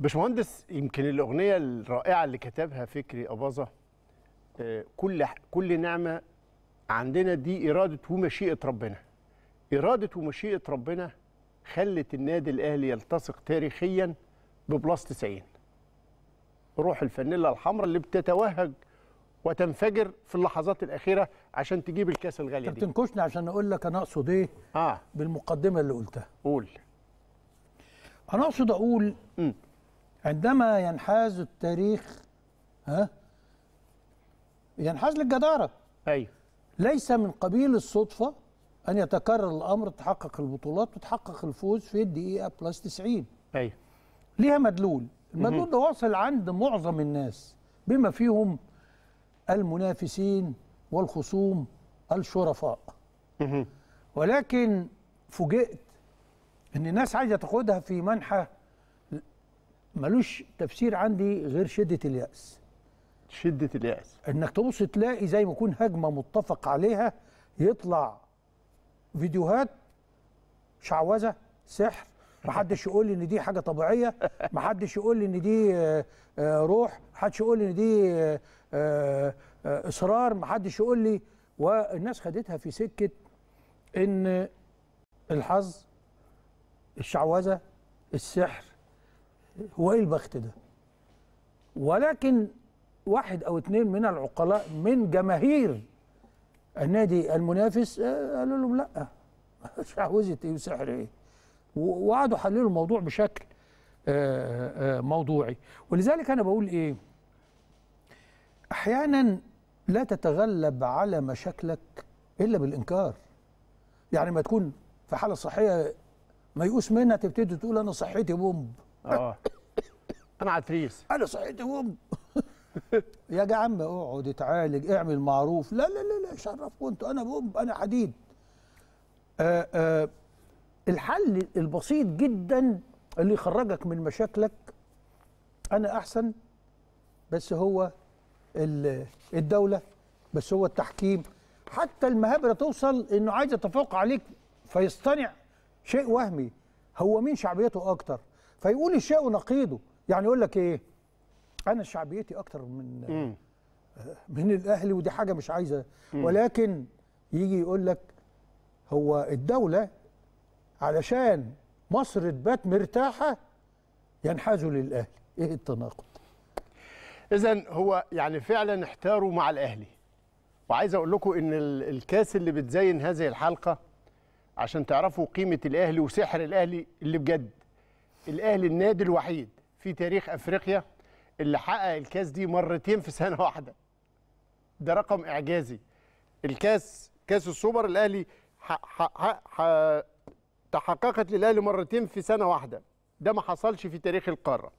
باشمهندس يمكن الاغنيه الرائعه اللي كتبها فكري اباظه آه، كل كل نعمه عندنا دي اراده ومشيئه ربنا اراده ومشيئه ربنا خلت النادي الاهلي يلتصق تاريخيا ببلاس 90 روح الفانيلا الحمراء اللي بتتوهج وتنفجر في اللحظات الاخيره عشان تجيب الكاس الغاليه دي تنكشني عشان اقول لك انا اقصد ايه آه. بالمقدمه اللي قلتها قول انا اقصد اقول م. عندما ينحاز التاريخ ها ينحاز للجدارة أيوه ليس من قبيل الصدفة أن يتكرر الأمر تحقق البطولات وتحقق الفوز في الدقيقة بلس 90 أيوه ليها مدلول المدلول ده واصل عند معظم الناس بما فيهم المنافسين والخصوم الشرفاء ولكن فوجئت ان الناس عايزه تاخدها في منحى ملوش تفسير عندي غير شده الياس شده الياس انك تبص تلاقي زي ما يكون هجمه متفق عليها يطلع فيديوهات شعوذه سحر محدش يقول لي ان دي حاجه طبيعيه محدش يقول لي ان دي آه، آه، روح محدش يقول لي ان دي آه، اصرار محدش يقول لي والناس خدتها في سكه ان الحظ الشعوذه السحر هو ايه البخت ده ولكن واحد او اتنين من العقلاء من جماهير النادي المنافس آه، قالوا لهم لا مش عاوزت ايه وسحر ايه وقعدوا حللوا الموضوع بشكل آه، آه، موضوعي ولذلك انا بقول ايه احيانا لا تتغلب على مشاكلك الا بالانكار يعني ما تكون في حاله صحيه ميؤوس منها تبتدي تقول انا صحتي بومب اه انا عتريس انا صحيت يوم يا جا عم اقعد اتعالج اعمل معروف لا لا لا لا شرفكم انتوا انا بوم انا حديد آآ آه، آآ آه، الحل البسيط جدا اللي يخرجك من مشاكلك انا احسن بس هو الدوله بس هو التحكيم حتى المهابره توصل انه عايز يتفوق عليك فيصطنع شيء وهمي هو مين شعبيته اكتر فيقول الشيء ونقيضه يعني يقول لك ايه انا شعبيتي اكتر من مم. من الاهلي ودي حاجه مش عايزه مم. ولكن يجي يقول لك هو الدوله علشان مصر تبات مرتاحه ينحازوا للاهلي ايه التناقض اذا هو يعني فعلا احتاروا مع الاهلي وعايز اقول لكم ان الكاس اللي بتزين هذه الحلقه عشان تعرفوا قيمه الاهلي وسحر الاهلي اللي بجد الاهلي النادي الوحيد في تاريخ افريقيا اللي حقق الكاس دي مرتين في سنه واحده ده رقم اعجازي الكاس كاس السوبر الاهلي تحققت للاهلي مرتين في سنه واحده ده ما حصلش في تاريخ القاره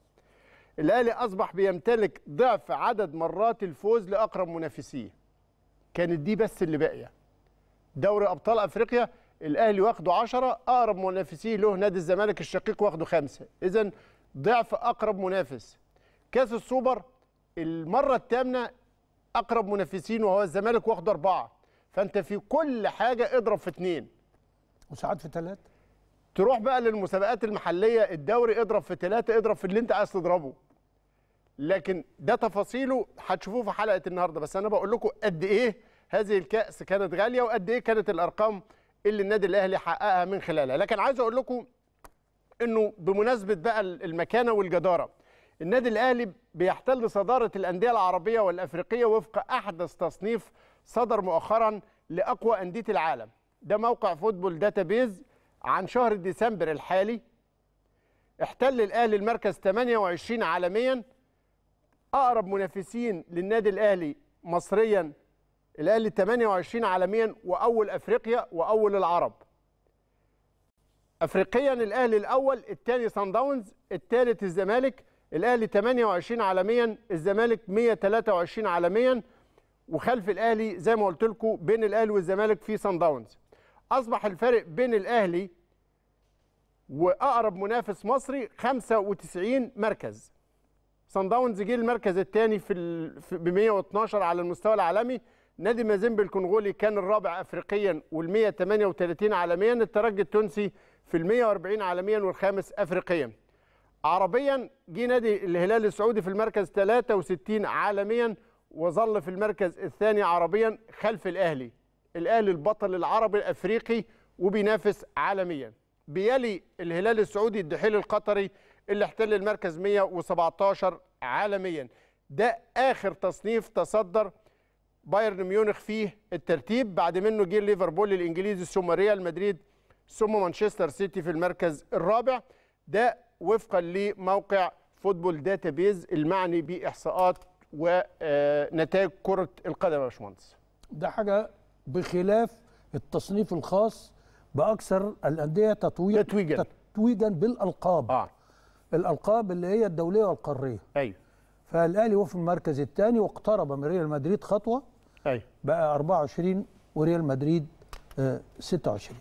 الاهلي اصبح بيمتلك ضعف عدد مرات الفوز لاقرب منافسيه كانت دي بس اللي باقيه دوري ابطال افريقيا الاهلي واخده 10 اقرب منافسيه له نادي الزمالك الشقيق واخده خمسه اذا ضعف اقرب منافس كاس السوبر المره الثامنه اقرب منافسين وهو الزمالك واخد اربعه فانت في كل حاجه اضرب في اثنين وساعات في ثلاث تروح بقى للمسابقات المحليه الدوري اضرب في ثلاثه اضرب في اللي انت عايز تضربه لكن ده تفاصيله هتشوفوه في حلقه النهارده بس انا بقول لكم قد ايه هذه الكاس كانت غاليه وقد ايه كانت الارقام اللي النادي الاهلي حققها من خلالها لكن عايز اقول لكم انه بمناسبه بقى المكانه والجداره النادي الاهلي بيحتل صداره الانديه العربيه والافريقيه وفق احدث تصنيف صدر مؤخرا لاقوى انديه العالم ده موقع فوتبول داتابيز عن شهر ديسمبر الحالي احتل الاهلي المركز 28 عالميا اقرب منافسين للنادي الاهلي مصريا الاهلي 28 عالميا واول افريقيا واول العرب افريقيا الاهلي الاول الثاني سان داونز الثالث الزمالك الاهلي 28 عالميا الزمالك 123 عالميا وخلف الاهلي زي ما قلت لكم بين الاهلي والزمالك في سان داونز اصبح الفارق بين الاهلي واقرب منافس مصري 95 مركز سان داونز جه المركز الثاني في ب 112 على المستوى العالمي نادي مازيمبي الكونغولي كان الرابع افريقيا وال138 عالميا الترجي التونسي في ال140 عالميا والخامس افريقيا عربيا جه نادي الهلال السعودي في المركز 63 عالميا وظل في المركز الثاني عربيا خلف الاهلي الاهلي البطل العربي الافريقي وبينافس عالميا بيلي الهلال السعودي الدحيل القطري اللي احتل المركز 117 عالميا ده اخر تصنيف تصدر بايرن ميونخ فيه الترتيب بعد منه جه ليفربول الانجليزي ثم ريال مدريد ثم مانشستر سيتي في المركز الرابع ده وفقا لموقع فوتبول داتابيز المعني باحصاءات ونتائج كره القدم يا باشمهندس ده حاجه بخلاف التصنيف الخاص باكثر الانديه تطويق تتويجا تتويجا بالالقاب آه. الالقاب اللي هي الدوليه والقاريه ايوه فالاهلي هو في المركز الثاني واقترب من ريال مدريد خطوه ايوه بقى 24 وريال مدريد 26 آه،